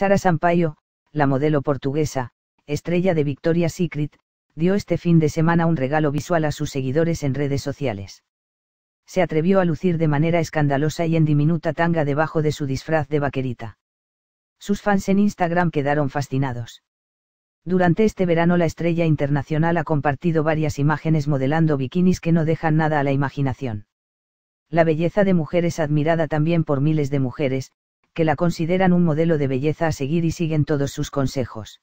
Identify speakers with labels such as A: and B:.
A: Sara Sampaio, la modelo portuguesa, estrella de Victoria's Secret, dio este fin de semana un regalo visual a sus seguidores en redes sociales. Se atrevió a lucir de manera escandalosa y en diminuta tanga debajo de su disfraz de vaquerita. Sus fans en Instagram quedaron fascinados. Durante este verano la estrella internacional ha compartido varias imágenes modelando bikinis que no dejan nada a la imaginación. La belleza de mujer es admirada también por miles de mujeres, que la consideran un modelo de belleza a seguir y siguen todos sus consejos.